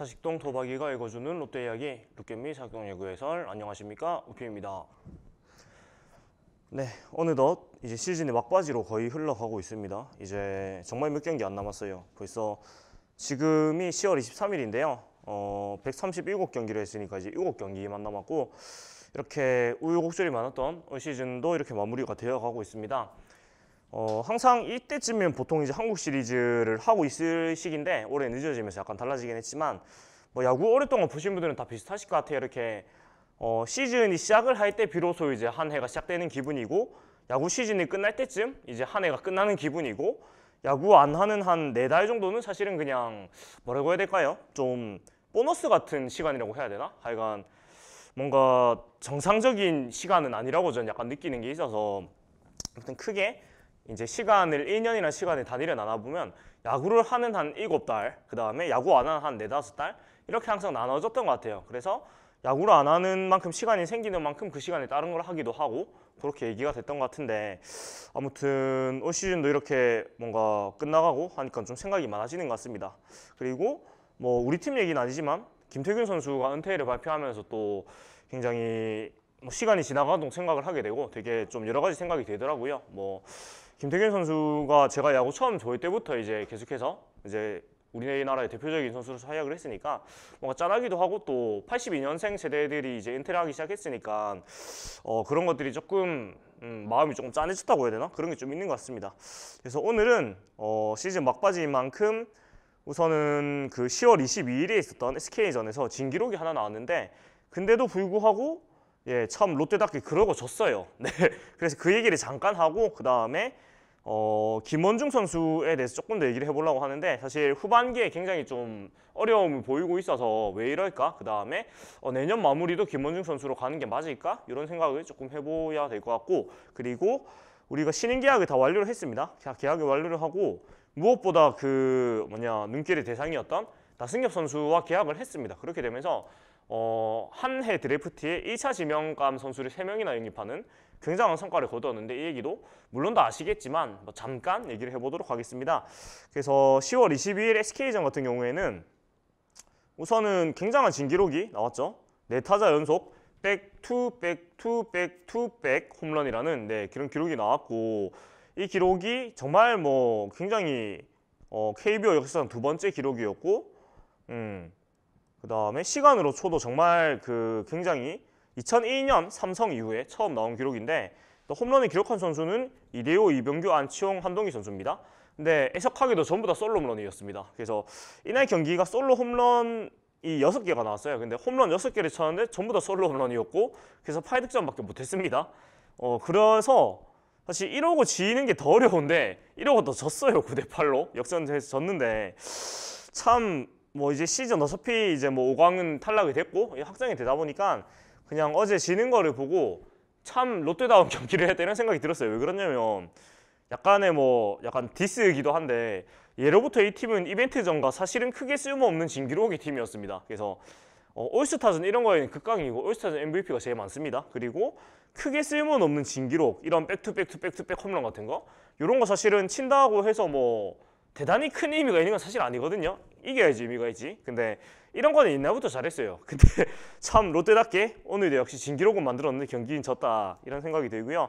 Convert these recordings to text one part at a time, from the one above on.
사식동 도박이가 읽어주는 롯데 이야기 루게미 사동 예구 해설 안녕하십니까 우피입니다. 네 어느덧 이제 시즌이 막바지로 거의 흘러가고 있습니다. 이제 정말 몇 경기 안 남았어요. 벌써 지금이 10월 23일인데요. 어 137경기를 했으니까 이제 7경기만 남았고 이렇게 우여곡절이 많았던 시즌도 이렇게 마무리가 되어가고 있습니다. 어, 항상 이때쯤이면 보통 이제 한국 시리즈를 하고 있을 시기인데 올해 늦어지면서 약간 달라지긴 했지만 뭐 야구 오랫동안 보신 분들은 다 비슷하실 것 같아요. 이렇게 어, 시즌이 시작을 할 때 비로소 이제 한 해가 시작되는 기분이고 야구 시즌이 끝날 때쯤 이제 한 해가 끝나는 기분이고 야구 안 하는 한 네 달 정도는 사실은 그냥 뭐라고 해야 될까요? 좀 보너스 같은 시간이라고 해야 되나? 하여간 뭔가 정상적인 시간은 아니라고 저는 약간 느끼는 게 있어서 아무튼 크게 이제 시간을 1년이라는 시간에 단위를 나눠보면 야구를 하는 한 7달, 그 다음에 야구 안 하는 한 4, 5달 이렇게 항상 나눠졌던 것 같아요. 그래서 야구를 안 하는 만큼 시간이 생기는 만큼 그 시간에 다른 걸 하기도 하고 그렇게 얘기가 됐던 것 같은데 아무튼 올 시즌도 이렇게 뭔가 끝나가고 하니까 좀 생각이 많아지는 것 같습니다. 그리고 뭐 우리 팀 얘기는 아니지만 김태균 선수가 은퇴를 발표하면서 또 굉장히 뭐 시간이 지나가도 생각을 하게 되고 되게 좀 여러 가지 생각이 되더라고요. 뭐 김태균 선수가 제가 야구 처음 저희 때부터 이제 계속해서 이제 우리나라의 대표적인 선수로 활약을 했으니까 뭔가 짠하기도 하고 또 82년생 세대들이 이제 은퇴를 하기 시작했으니까 어, 그런 것들이 조금 음, 마음이 조금 짠해졌다고 해야 되나? 그런 게 좀 있는 것 같습니다. 그래서 오늘은 어, 시즌 막바지인 만큼 우선은 그 10월 22일에 있었던 SK전에서 진 기록이 하나 나왔는데 근데도 불구하고 예, 참 롯데답게 그러고 졌어요. 네. 그래서 그 얘기를 잠깐 하고 그 다음에 어, 김원중 선수에 대해서 조금 더 얘기를 해보려고 하는데 사실 후반기에 굉장히 좀 어려움을 보이고 있어서 왜 이럴까? 그 다음에 어, 내년 마무리도 김원중 선수로 가는 게 맞을까? 이런 생각을 조금 해보야 될 것 같고 그리고 우리가 신인 계약을 다 완료를 했습니다. 계약을 완료를 하고 무엇보다 그 뭐냐 눈길의 대상이었던 나승엽 선수와 계약을 했습니다. 그렇게 되면서 어, 한 해 드래프트에 1차 지명감 선수를 세명이나 영입하는 굉장한 성과를 거두었는데 이 얘기도 물론 다 아시겠지만 뭐 잠깐 얘기를 해보도록 하겠습니다. 그래서 10월 22일 SK전 같은 경우에는 우선은 굉장한 진기록이 나왔죠. 네 타자 연속 백투백투백투백 홈런이라는 네, 그런 기록이 나왔고 이 기록이 정말 뭐 굉장히 어, KBO 역사상 두 번째 기록이었고 음, 그 다음에 시간으로 쳐도 정말 그 굉장히 2002년 삼성 이후에 처음 나온 기록인데 또 홈런을 기록한 선수는 이대호, 이병규, 안치홍, 한동희 선수입니다. 근데 애석하기도 전부 다 솔로 홈런이었습니다. 그래서 이날 경기가 솔로 홈런이 6개가 나왔어요. 근데 홈런 6개를 쳤는데 전부 다 솔로 홈런이었고 그래서 8득점밖에 못했습니다. 어 그래서 사실 이러고 지는 게 더 어려운데 이러고 또 졌어요. 9대 8로 역전해서 졌는데 참 뭐 이제 시즌 어차피 이제 뭐 5강은 탈락이 됐고 예, 확정이 되다 보니까 그냥 어제 지는 거를 보고 참 롯데다운 경기를 해야 되는 생각이 들었어요. 왜 그러냐면 약간의 뭐 약간 디스이기도 한데 예로부터 이 팀은 이벤트 전과 사실은 크게 쓸모없는 진기록의 팀이었습니다. 그래서 어, 올스타전 이런 거에는 극강이고 올스타전 MVP가 제일 많습니다. 그리고 크게 쓸모 없는 진기록 이런 백투백투백투백 홈런 같은 거 이런 거 사실은 친다고 해서 뭐 대단히 큰 의미가 있는 건 사실 아니거든요. 이겨야지 의미가 있지. 근데 이런 거는 옛날부터 잘했어요. 근데 참 롯데답게 오늘도 역시 진기록은 만들었는데 경기는 졌다 이런 생각이 들고요.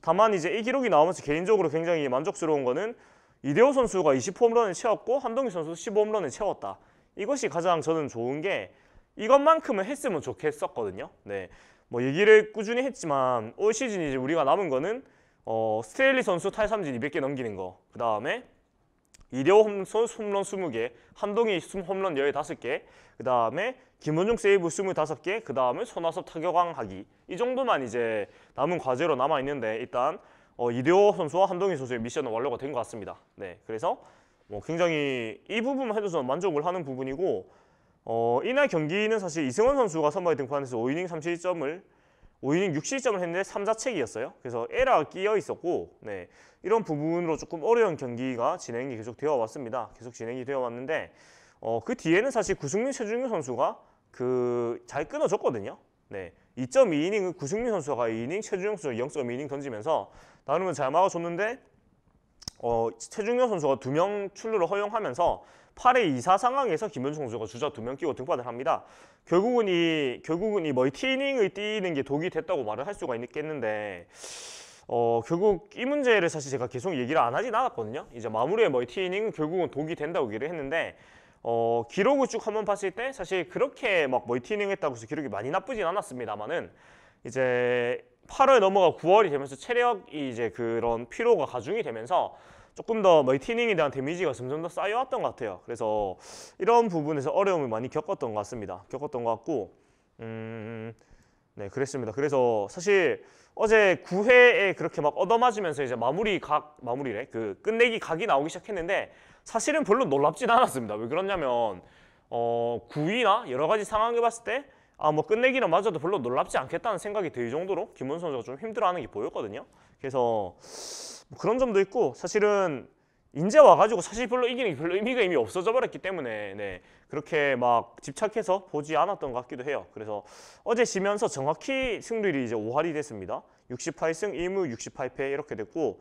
다만 이제 이 기록이 나오면서 개인적으로 굉장히 만족스러운 거는 이대호 선수가 20홈런을 채웠고 한동희 선수도 15홈런을 채웠다. 이것이 가장 저는 좋은 게 이것만큼은 했으면 좋겠었거든요. 네. 뭐 얘기를 꾸준히 했지만 올 시즌 이제 우리가 남은 거는 어, 스테일리 선수 탈삼진 200개 넘기는 거. 그다음에 이대 홈런, 홈런 20개, 한동희 홈런 15개, 그 다음에 김원중 세이브 25개, 그 다음에 손아섭 타격왕하기 이 정도만 이제 남은 과제로 남아있는데 일단 어, 이대호 선수와 한동희 선수의 미션은 완료가 된 것 같습니다. 네, 그래서 뭐 굉장히 이 부분만 해도 저 만족을 하는 부분이고 어, 이날 경기는 사실 이승원 선수가 선발 등판해서 5이닝 37점을 5이닝 6실점을 했는데 3자책이었어요. 그래서 에러가 끼어 있었고 네, 이런 부분으로 조금 어려운 경기가 진행이 계속 되어 왔습니다. 계속 진행이 되어 왔는데 어, 그 뒤에는 사실 구승민, 최준규 선수가 그 잘끊어졌거든요 네, 2.2이닝은 구승민 선수가 2이닝, 최준용 선수가 0.2이닝 던지면서 나름은 잘 막아줬는데 어, 최중용 선수가 두 명 출루를 허용하면서 8회 2사 상황에서 김현중 선수가 주자 두 명 끼고 등판을 합니다. 결국은 이 결국은 이 머이 티닝을 뛰는 게 독이 됐다고 말을 할 수가 있겠는데 어, 결국 이 문제를 사실 제가 계속 얘기를 안 하진 않았거든요. 이제 마무리에 머이 티닝은 결국은 독이 된다고 얘기를 했는데 어, 기록을 쭉 한번 봤을 때 사실 그렇게 막 머이 티닝 했다고 해서 기록이 많이 나쁘진 않았습니다만은 이제 8월 넘어가 9월이 되면서 체력이 이제 그런 피로가 가중이 되면서 조금 더 멀티닝에 뭐 대한 데미지가 점점 더 쌓여왔던 것 같아요. 그래서 이런 부분에서 어려움을 많이 겪었던 것 같습니다. 겪었던 것 같고 음, 네 그랬습니다. 그래서 사실 어제 9회에 그렇게 막 얻어맞으면서 이제 마무리 각 마무리래 그 끝내기 각이 나오기 시작했는데 사실은 별로 놀랍진 않았습니다. 왜 그러냐면 어 9위나 여러 가지 상황을 봤을 때 아뭐 끝내기는 맞아도 별로 놀랍지 않겠다는 생각이 들 정도로 김문 선수가 좀 힘들어하는 게 보였거든요. 그래서 뭐 그런 점도 있고 사실은 인제 와가지고 사실 별로 이기는 게 별로 의미가 이미 없어져 버렸기 때문에 네, 그렇게 막 집착해서 보지 않았던 것 같기도 해요. 그래서 어제 지면서 정확히 승률이 이제 5할이 됐습니다. 68승 1무 68패 이렇게 됐고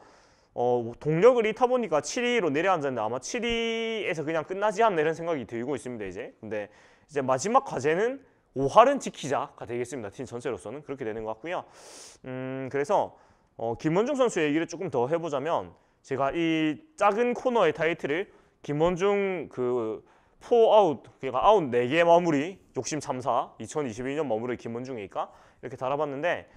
어, 동력을 잃다 보니까 7위로 내려앉았는데 아마 7위에서 그냥 끝나지 않나 이런 생각이 들고 있습니다 이제 근데 이제 마지막 과제는 5할은 지키자가 되겠습니다. 팀 전체로서는 그렇게 되는 것 같고요. 음, 그래서 어, 김원중 선수 얘기를 조금 더 해보자면 제가 이 작은 코너의 타이틀을 김원중 그 포아웃, 그러니까 아웃 4개 마무리, 욕심 3사, 2022년 마무리 김원중이니까 이렇게 달아봤는데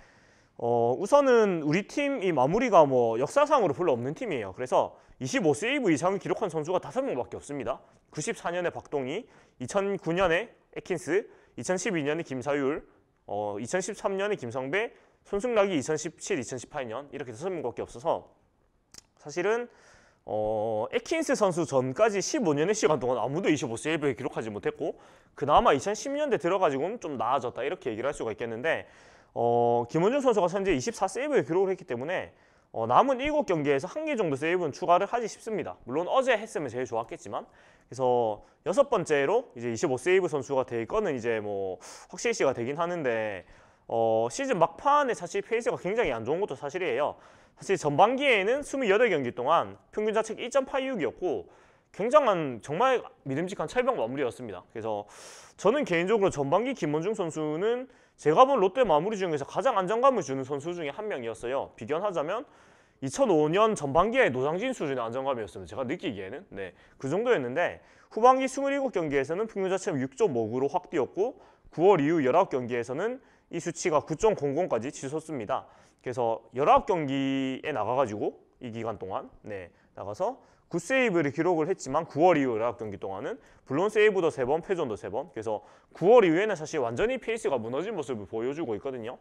어, 우선은 우리 팀 이 마무리가 뭐 역사상으로 별로 없는 팀이에요. 그래서 25세이브 이상을 기록한 선수가 다섯 명밖에 없습니다. 94년에 박동희, 2009년에 에킨스, 2012년에 김사율, 어, 2013년에 김성배, 손승락이 2017, 2018년 이렇게 다섯 명밖에 없어서 사실은 어, 에킨스 선수 전까지 15년의 시간 동안 아무도 25세이브에 기록하지 못했고 그나마 2010년대 들어가지고는 좀 나아졌다 이렇게 얘기를 할 수가 있겠는데 어, 김원준 선수가 현재 24세이브에 기록을 했기 때문에 어, 남은 7경기에서 한 개 정도 세이브는 추가를 하지 싶습니다. 물론 어제 했으면 제일 좋았겠지만 그래서 여섯 번째로 이제 25세이브 선수가 될 거는 이제 뭐 확실시가 되긴 하는데 어, 시즌 막판에 사실 페이스가 굉장히 안 좋은 것도 사실이에요. 사실 전반기에는 28경기 동안 평균 자책 1.86이었고 굉장한 정말 믿음직한 철병 마무리였습니다. 그래서 저는 개인적으로 전반기 김원중 선수는 제가 본 롯데 마무리 중에서 가장 안정감을 주는 선수 중에 한 명이었어요. 비견하자면 2005년 전반기에 노상진 수준의 안정감이었어요 제가 느끼기에는 네, 그 정도였는데 후반기 27경기에서는 평균자체가 6.59로 확 뛰었고 9월 이후 19경기에서는 이 수치가 9.00까지 치솟습니다. 그래서 19경기에 나가가지고 이 기간 동안 네, 나가서 굿세이브를 기록을 했지만 9월 이후라 경기 동안은 블론 세이브도 3번, 패전도 3번 그래서 9월 이후에는 사실 완전히 페이스가 무너진 모습을 보여주고 있거든요.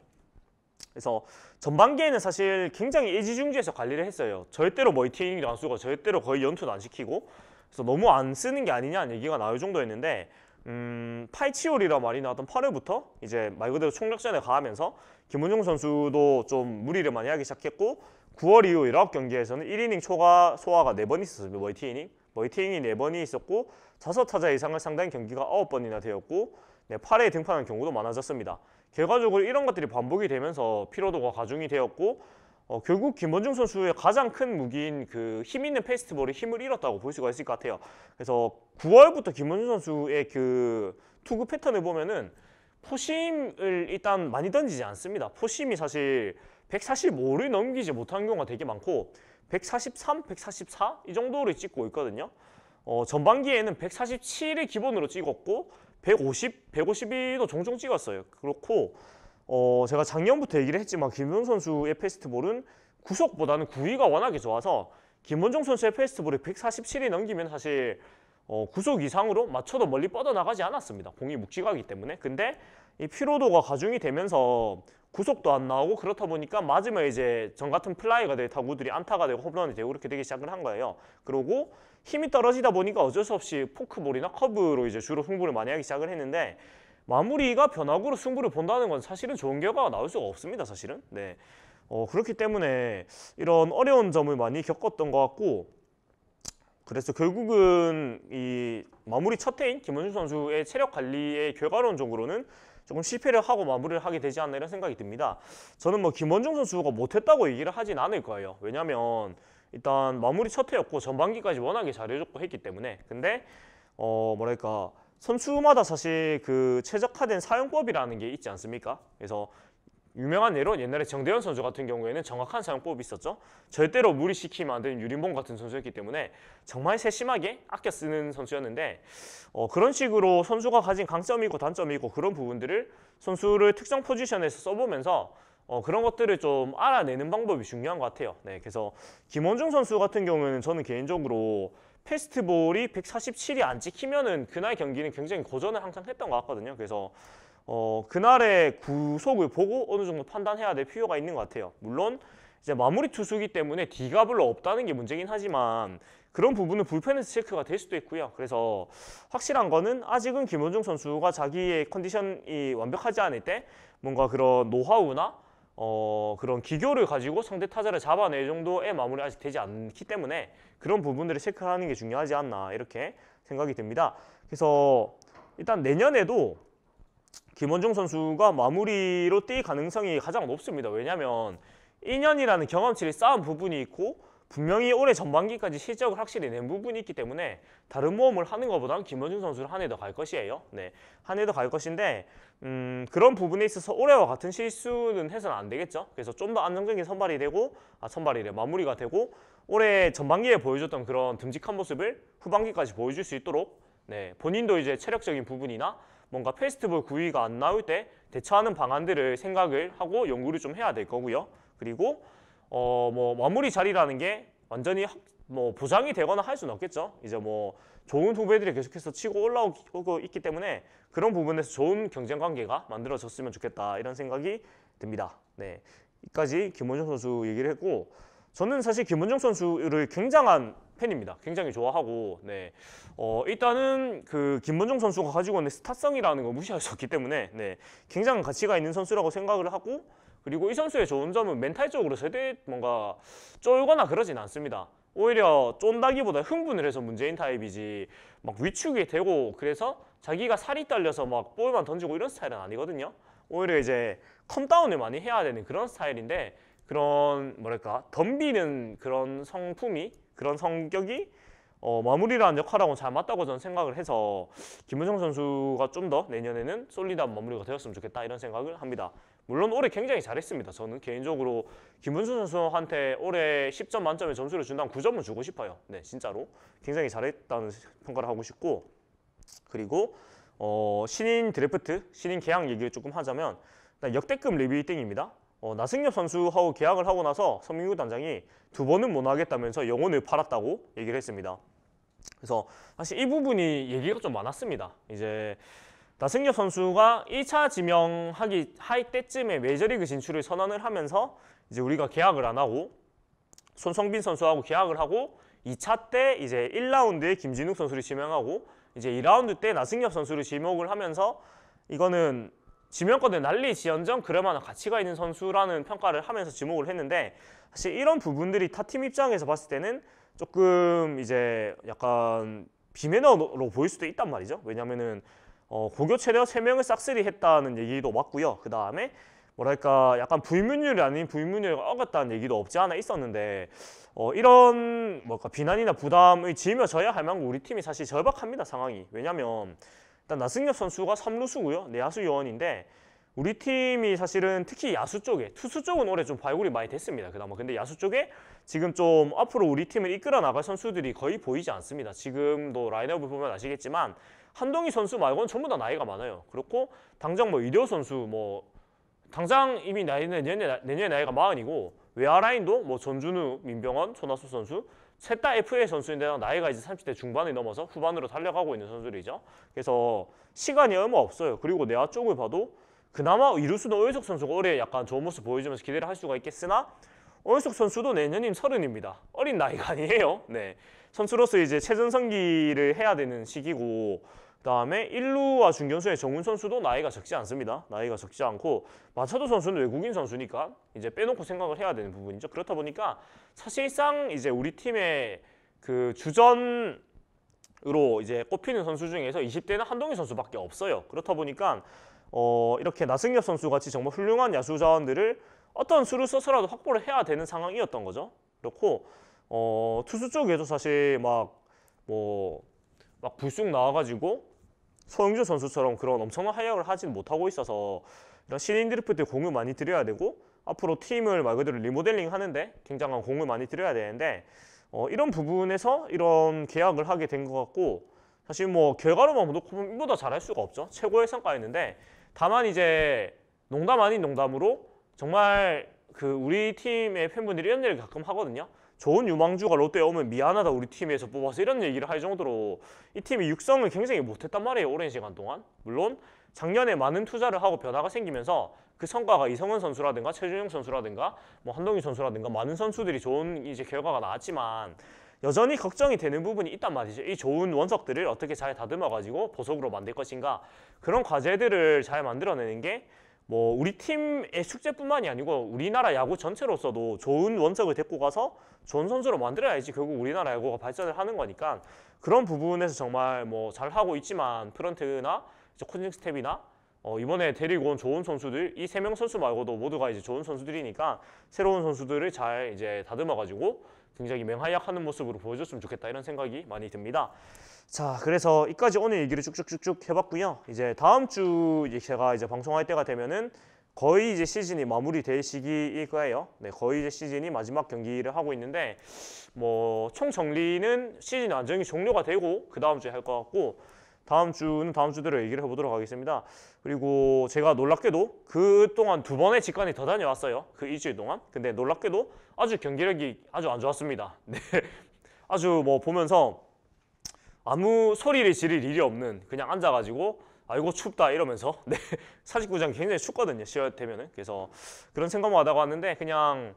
그래서 전반기에는 사실 굉장히 애지중지해서 관리를 했어요. 절대로 멀티이닝 안수가 절대로 거의 연투도 안 시키고 그래서 너무 안 쓰는 게 아니냐는 얘기가 나올 정도였는데 음, 파이치올이라 말이 나왔던 8회부터 이제 말 그대로 총력전에 가하면서 김은중 선수도 좀 무리를 많이 하기 시작했고 9월 이후 19경기에서는 1이닝 초과 소화가 4번 있었어요. 멀티 이닝. 멀티 이닝이 4번이 있었고 자섯 타자 이상을 상당히 경기가 9번이나 되었고 네, 8회에 등판한 경우도 많아졌습니다. 결과적으로 이런 것들이 반복이 되면서 피로도가 가중이 되었고 어, 결국 김원중 선수의 가장 큰 무기인 그 힘 있는 페스티벌이 힘을 잃었다고 볼 수가 있을 것 같아요. 그래서 9월부터 김원중 선수의 그 투구 패턴을 보면은 포심을 일단 많이 던지지 않습니다. 포심이 사실 145를 넘기지 못한 경우가 되게 많고 143, 144이 정도를 찍고 있거든요. 어, 전반기에는 147을 기본으로 찍었고 150, 152도 종종 찍었어요. 그렇고 어, 제가 작년부터 얘기를 했지만 김동 선수의 페스트볼은 구속보다는 구위가 워낙에 좋아서 김원종 선수의 페스트볼이 147이 넘기면 사실 어, 구속 이상으로 맞춰도 멀리 뻗어나가지 않았습니다. 공이 묵직하기 때문에. 근데 이 피로도가 가중이 되면서 구속도 안 나오고 그렇다 보니까 맞으면 이제 전 같은 플라이가 되 타구들이 안타가 되고 홈런이 되고 이렇게 되기 시작을 한 거예요. 그러고 힘이 떨어지다 보니까 어쩔 수 없이 포크볼이나 커브로 이제 주로 승부를 많이 하기 시작을 했는데 마무리가 변화구로 승부를 본다는 건 사실은 좋은 결과가 나올 수가 없습니다. 사실은. 네. 어, 그렇기 때문에 이런 어려운 점을 많이 겪었던 것 같고 그래서 결국은 이 마무리 첫 해인 김원준 선수의 체력 관리의 결과론적으로는 조금 실패를 하고 마무리를 하게 되지 않나 이런 생각이 듭니다. 저는 뭐 김원중 선수가 못했다고 얘기를 하진 않을 거예요. 왜냐하면 일단 마무리 첫 해였고 전반기까지 워낙에 잘해줬고 했기 때문에 근데 어 뭐랄까 선수마다 사실 그 최적화된 사용법이라는 게 있지 않습니까? 그래서 유명한 예로 옛날에 정대현 선수 같은 경우에는 정확한 사용법이 있었죠. 절대로 무리시키면 안 되는 유림봉 같은 선수였기 때문에 정말 세심하게 아껴 쓰는 선수였는데 어, 그런 식으로 선수가 가진 강점이고 단점이고 그런 부분들을 선수를 특정 포지션에서 써보면서 어, 그런 것들을 좀 알아내는 방법이 중요한 것 같아요. 네, 그래서 김원중 선수 같은 경우는 저는 개인적으로 패스트볼이 147이 안 찍히면은 그날 경기는 굉장히 고전을 항상 했던 것 같거든요. 그래서 어, 그날의 구속을 보고 어느 정도 판단해야 될 필요가 있는 것 같아요. 물론 이제 마무리 투수기 때문에 D가 별로 없다는 게 문제긴 하지만 그런 부분은 불펜에서 체크가 될 수도 있고요. 그래서 확실한 거는 아직은 김원중 선수가 자기의 컨디션이 완벽하지 않을 때 뭔가 그런 노하우나 어, 그런 기교를 가지고 상대 타자를 잡아낼 정도의 마무리 아직 되지 않기 때문에 그런 부분들을 체크하는 게 중요하지 않나 이렇게 생각이 듭니다. 그래서 일단 내년에도 김원중 선수가 마무리로 뛸 가능성이 가장 높습니다. 왜냐하면 2년이라는 경험치를 쌓은 부분이 있고 분명히 올해 전반기까지 실적을 확실히 낸 부분이 있기 때문에 다른 모험을 하는 것보다는 김원중 선수를 한 해 더 갈 것이에요. 네, 한 해 더 갈 것인데 음, 그런 부분에 있어서 올해와 같은 실수는 해서는 안 되겠죠. 그래서 좀 더 안정적인 선발이 되고 아, 선발이래 마무리가 되고 올해 전반기에 보여줬던 그런 듬직한 모습을 후반기까지 보여줄 수 있도록 네, 본인도 이제 체력적인 부분이나 뭔가 페스티벌 구위가 안 나올 때 대처하는 방안들을 생각을 하고 연구를 좀 해야 될 거고요. 그리고 어 뭐 마무리 자리라는 게 완전히 뭐 보장이 되거나 할 수는 없겠죠. 이제 뭐 좋은 후배들이 계속해서 치고 올라오고 있기 때문에 그런 부분에서 좋은 경쟁 관계가 만들어졌으면 좋겠다 이런 생각이 듭니다. 네, 여기까지 김원정 선수 얘기를 했고 저는 사실 김원정 선수를 굉장한 팬입니다. 굉장히 좋아하고 네. 어, 일단은 그 김문종 선수가 가지고 있는 스타성이라는 걸 무시할 수 없기 때문에 네. 굉장한 가치가 있는 선수라고 생각을 하고 그리고 이 선수의 좋은 점은 멘탈적으로 세대 뭔가 쫄거나 그러진 않습니다. 오히려 쫀다기보다 흥분을 해서 문재인 타입이지 막 위축이 되고 그래서 자기가 살이 딸려서 막 볼만 던지고 이런 스타일은 아니거든요. 오히려 이제 컴다운을 많이 해야 되는 그런 스타일인데 그런 뭐랄까 덤비는 그런 성품이 그런 성격이 어, 마무리라는 역할하고 잘 맞다고 저는 생각을 해서 김은성 선수가 좀 더 내년에는 솔리드한 마무리가 되었으면 좋겠다 이런 생각을 합니다. 물론 올해 굉장히 잘했습니다. 저는 개인적으로 김문수 선수한테 올해 10점 만점에 점수를 준다면 9점은 주고 싶어요. 네, 진짜로. 굉장히 잘했다는 평가를 하고 싶고 그리고 어, 신인 드래프트, 신인 계약 얘기를 조금 하자면 역대급 리뷰 딩입니다 어, 나승엽 선수하고 계약을 하고 나서 선민구 단장이 두 번은 못 하겠다면서 영혼을 팔았다고 얘기를 했습니다. 그래서 사실 이 부분이 얘기가 좀 많았습니다. 이제 나승엽 선수가 1차 지명하기 하이 때쯤에 메이저리그 진출을 선언을 하면서 이제 우리가 계약을 안 하고 손성빈 선수하고 계약을 하고 2차 때 이제 1라운드에 김진욱 선수를 지명하고 이제 2라운드 때 나승엽 선수를 지목을 하면서 이거는 지명권에 난리 지연정 그럴만한 가치가 있는 선수라는 평가를 하면서 지목을 했는데 사실 이런 부분들이 타 팀 입장에서 봤을 때는 조금 이제 약간 비매너로 보일 수도 있단 말이죠. 왜냐면은 어, 고교 최대 세명을 싹쓸이 했다는 얘기도 맞고요. 그 다음에 뭐랄까 약간 불문율이 아닌 불문율이 어긋다는 얘기도 없지 않아 있었는데 어, 이런 뭐랄까 비난이나 부담을 짊며져야할 만큼 우리 팀이 사실 절박합니다 상황이 왜냐면 일단 나승엽 선수가 3루수고요. 내야수 요원인데 우리 팀이 사실은 특히 야수 쪽에 투수 쪽은 올해 좀 발굴이 많이 됐습니다. 그나마 근데 야수 쪽에 지금 좀 앞으로 우리 팀을 이끌어 나갈 선수들이 거의 보이지 않습니다. 지금도 라인업을 보면 아시겠지만 한동희 선수 말고는 전부 다 나이가 많아요. 그렇고 당장 뭐 이대호 선수 뭐 당장 이미 나이는 내년에, 내년에 나이가 마흔이고 외야라인도 뭐 전준우, 민병헌, 손아수 선수 셋다 FA 선수인데 나이가 이제 30대 중반이 넘어서 후반으로 달려가고 있는 선수들이죠. 그래서 시간이 얼마 없어요. 그리고 내야 쪽을 봐도 그나마 이루수는 오현석 선수가 올해 약간 좋은 모습 보여주면서 기대를 할 수가 있겠으나 오현석 선수도 내년인 서른입니다. 어린 나이가 아니에요. 네. 선수로서 이제 최전성기를 해야 되는 시기고 다음에 1루와 중견수의 정훈 선수도 나이가 적지 않습니다. 나이가 적지 않고 마차도 선수는 외국인 선수니까 이제 빼놓고 생각을 해야 되는 부분이죠. 그렇다 보니까 사실상 이제 우리 팀의 그 주전 으로 이제 꼽히는 선수 중에서 20대는 한동희 선수밖에 없어요. 그렇다 보니까 어 이렇게 나승엽 선수 같이 정말 훌륭한 야수 자원들을 어떤 수를 써서라도 확보를 해야 되는 상황이었던 거죠. 그렇고 어 투수 쪽에도 사실 막 뭐 막 불쑥 나와가지고 서영주 선수처럼 그런 엄청난 활약을 하진 못하고 있어서 이런 신인 드리프트에 공을 많이 들여야 되고 앞으로 팀을 말 그대로 리모델링 하는데 굉장한 공을 많이 들여야 되는데 어, 이런 부분에서 이런 계약을 하게 된 것 같고 사실 뭐 결과로만 놓고 보면 이보다 잘할 수가 없죠. 최고의 성과였는데 다만 이제 농담 아닌 농담으로 정말 그 우리 팀의 팬분들이 이런 얘기를 가끔 하거든요. 좋은 유망주가 롯데에 오면 미안하다 우리 팀에서 뽑아서 이런 얘기를 할 정도로 이 팀이 육성을 굉장히 못했단 말이에요 오랜 시간 동안 물론 작년에 많은 투자를 하고 변화가 생기면서 그 성과가 이성은 선수라든가 최준용 선수라든가 뭐 한동희 선수라든가 많은 선수들이 좋은 이제 결과가 나왔지만 여전히 걱정이 되는 부분이 있단 말이죠. 이 좋은 원석들을 어떻게 잘 다듬어가지고 보석으로 만들 것인가 그런 과제들을 잘 만들어내는 게뭐 우리 팀의 숙제뿐만이 아니고 우리나라 야구 전체로서도 좋은 원석을 데리고 가서 좋은 선수로 만들어야지 결국 우리나라 야구가 발전을 하는 거니까 그런 부분에서 정말 뭐 잘하고 있지만 프런트나 이제 코칭 스텝이나 어 이번에 데리고 온 좋은 선수들 이 세 명 선수 말고도 모두가 이제 좋은 선수들이니까 새로운 선수들을 잘 이제 다듬어 가지고 굉장히 맹활약하는 모습으로 보여줬으면 좋겠다 이런 생각이 많이 듭니다. 자 그래서 이까지 오늘 얘기를 쭉쭉쭉쭉 해봤고요 이제 다음 주 제가 이제 방송할 때가 되면은 거의 이제 시즌이 마무리될 시기일 거예요. 네, 거의 이제 시즌이 마지막 경기를 하고 있는데 뭐 총 정리는 시즌 완전히 종료가 되고 그 다음 주에 할 것 같고 다음 주는 다음 주대로 얘기를 해보도록 하겠습니다. 그리고 제가 놀랍게도 그동안 두 번의 직관이 더 다녀왔어요. 그 일주일 동안. 근데 놀랍게도 아주 경기력이 아주 안 좋았습니다. 네, 아주 뭐 보면서 아무 소리를 지를 일이 없는 그냥 앉아가지고 아이고 춥다 이러면서 네 사직구장 굉장히 춥거든요 시월 되면은 그래서 그런 생각만 하다가 왔는데 그냥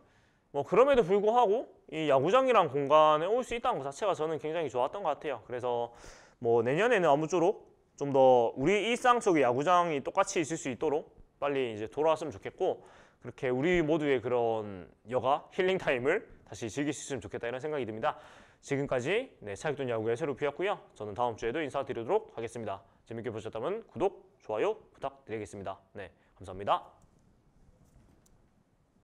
뭐 그럼에도 불구하고 이 야구장이란 공간에 올 수 있다는 것 자체가 저는 굉장히 좋았던 것 같아요 그래서 뭐 내년에는 아무쪼록 좀 더 우리 일상 속의 야구장이 똑같이 있을 수 있도록 빨리 이제 돌아왔으면 좋겠고 그렇게 우리 모두의 그런 여가 힐링 타임을 다시 즐길 수 있으면 좋겠다 이런 생각이 듭니다 지금까지 네, 차익돈 야구의 새로 피였고요 저는 다음 주에도 인사드리도록 하겠습니다. 재밌게 보셨다면 구독, 좋아요 부탁드리겠습니다. 네, 감사합니다.